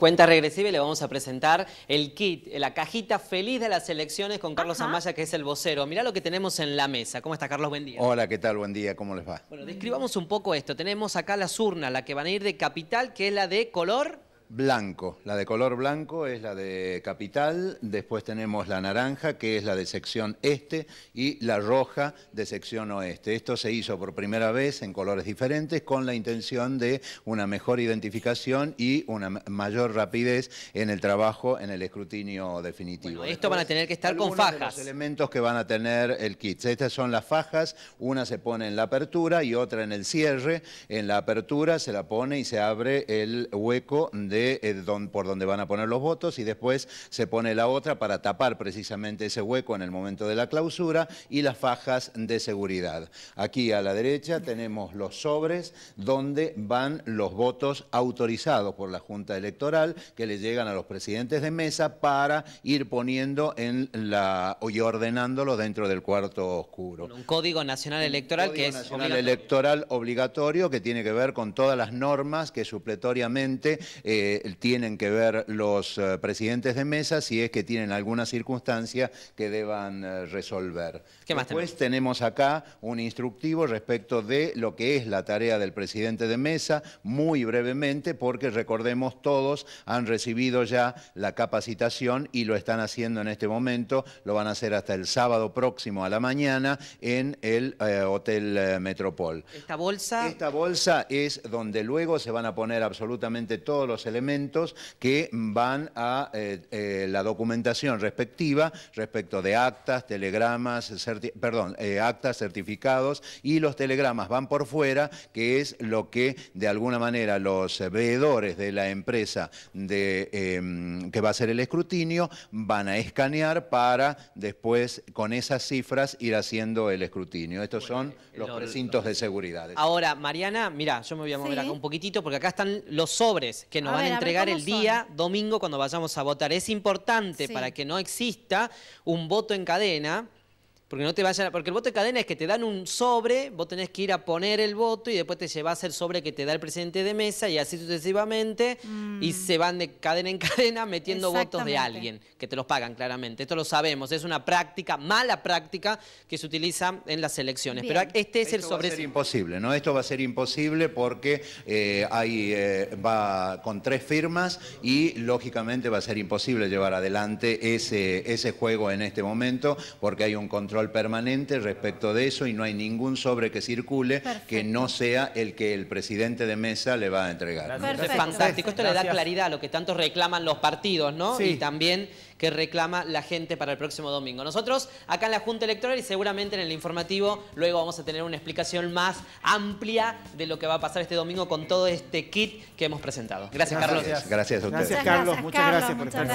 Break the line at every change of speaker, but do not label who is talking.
cuenta regresiva y le vamos a presentar el kit, la cajita feliz de las elecciones con Carlos Amaya, que es el vocero. Mirá lo que tenemos en la mesa. ¿Cómo está, Carlos? Buen día.
Hola, ¿qué tal? Buen día, ¿cómo les va? Bueno,
describamos un poco esto. Tenemos acá las urnas, la que van a ir de capital, que es la de color
blanco. La de color blanco es la de capital, después tenemos la naranja, que es la de sección este, y la roja de sección oeste. Esto se hizo por primera vez en colores diferentes con la intención de una mejor identificación y una mayor rapidez en el trabajo, en el escrutinio definitivo. esto van a tener que estar con fajas. los elementos que van a tener el kit. Estas son las fajas, una se pone en la apertura y otra en el cierre. En la apertura se la pone y se abre el hueco de eh, por dónde van a poner los votos y después se pone la otra para tapar precisamente ese hueco en el momento de la clausura y las fajas de seguridad. Aquí a la derecha tenemos los sobres donde van los votos autorizados por la Junta Electoral que le llegan a los presidentes de mesa para ir poniendo en la y ordenándolo dentro del cuarto oscuro. Un
código nacional electoral que es obligatorio.
electoral obligatorio que tiene que ver con todas las normas que supletoriamente eh, tienen que ver los eh, presidentes de mesa si es que tienen alguna circunstancia que deban eh, resolver. Después tenemos? acá un instructivo respecto de lo que es la tarea del presidente de mesa, muy brevemente, porque recordemos todos han recibido ya la capacitación y lo están haciendo en este momento, lo van a hacer hasta el sábado próximo a la mañana en el eh, Hotel Metropol. ¿Esta bolsa? Esta bolsa es donde luego se van a poner absolutamente todos los elementos elementos que van a eh, eh, la documentación respectiva respecto de actas, telegramas, perdón, eh, actas, certificados y los telegramas van por fuera, que es lo que de alguna manera los veedores de la empresa de, em, que va a hacer el escrutinio van a escanear para después con esas cifras ir haciendo el escrutinio. Estos son los, precintos de seguridad.
Ahora, Mariana, mira, yo me voy a mover acá un poquitito porque acá están los sobres que nos van a entregar el día domingo cuando vayamos a votar. Es importante para que no exista un voto en cadena porque no te vayan porque el voto de cadena es que te dan un sobre, vos tenés que ir a poner el voto y después te llevas el sobre que te da el presidente de mesa y así sucesivamente y mm. se van de cadena en cadena metiendo votos de alguien que te los pagan claramente. Esto lo sabemos, es una práctica, mala práctica que se utiliza en las elecciones, pero
este es el sobre va a ser imposible, ¿no? Esto va a ser imposible porque eh, eh, va con tres firmas y lógicamente va a ser imposible llevar adelante ese ese juego en este momento porque hay un control permanente respecto de eso y no hay ningún sobre que circule que no sea el que el presidente de mesa le va a entregar. fantástico, esto le da claridad
a lo que tanto reclaman los partidos, ¿no? Y también que reclama la gente para el próximo domingo. Nosotros acá en la Junta Electoral y seguramente en el informativo luego vamos a tener una explicación más amplia de lo que va a pasar este domingo con todo este kit que hemos presentado. Gracias, Carlos. Gracias, a ustedes. Carlos. Muchas gracias, Carlos, muchas gracias por estar